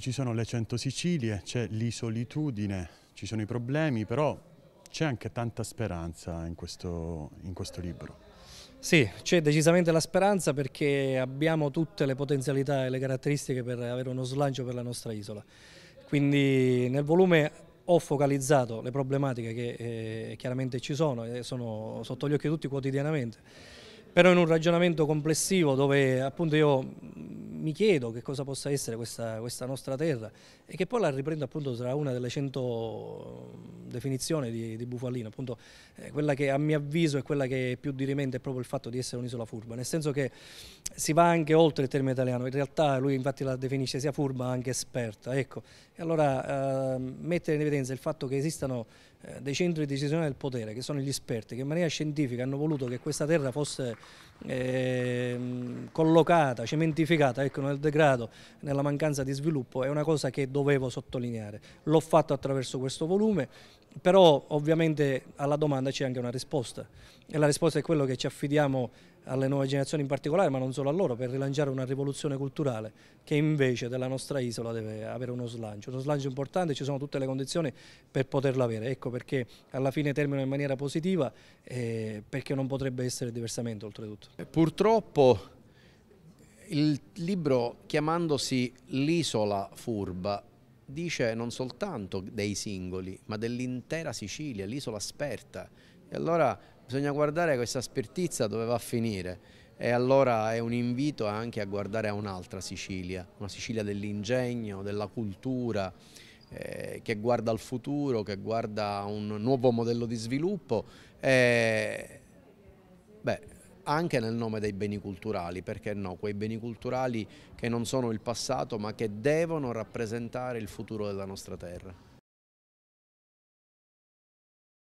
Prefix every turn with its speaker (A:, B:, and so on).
A: Ci sono le 100 Sicilie, c'è l'isolitudine, ci sono i problemi, però c'è anche tanta speranza in questo, in questo libro. Sì, c'è decisamente
B: la speranza perché abbiamo tutte le potenzialità e le caratteristiche per avere uno slancio per la nostra isola. Quindi nel volume ho focalizzato le problematiche che eh, chiaramente ci sono e sono sotto gli occhi di tutti quotidianamente, però in un ragionamento complessivo dove appunto io mi chiedo che cosa possa essere questa, questa, nostra terra e che poi la riprendo appunto tra una delle cento definizioni di, di Bufalino, appunto eh, quella che a mio avviso è quella che più dirimente è proprio il fatto di essere un'isola furba, nel senso che si va anche oltre il termine italiano, in realtà lui infatti la definisce sia furba anche esperta, ecco, e allora eh, mettere in evidenza il fatto che esistano eh, dei centri di decisione del potere, che sono gli esperti, che in maniera scientifica hanno voluto che questa terra fosse ehm, collocata, cementificata ecco, nel degrado, nella mancanza di sviluppo, è una cosa che dovevo sottolineare. L'ho fatto attraverso questo volume, però ovviamente alla domanda c'è anche una risposta e la risposta è quello che ci affidiamo alle nuove generazioni in particolare, ma non solo a loro, per rilanciare una rivoluzione culturale che invece della nostra isola deve avere uno slancio, uno slancio importante, ci sono tutte le condizioni per poterlo avere, ecco perché alla fine termino in maniera positiva, eh, perché non potrebbe essere diversamente oltretutto.
A: Purtroppo il libro, chiamandosi L'isola furba, dice non soltanto dei singoli, ma dell'intera Sicilia, l'isola sperta. E allora bisogna guardare questa spertizia dove va a finire. E allora è un invito anche a guardare a un'altra Sicilia, una Sicilia dell'ingegno, della cultura, eh, che guarda al futuro, che guarda a un nuovo modello di sviluppo. Eh, beh, anche nel nome dei beni culturali, perché no, quei beni culturali che non sono il passato ma che devono rappresentare il futuro della nostra terra.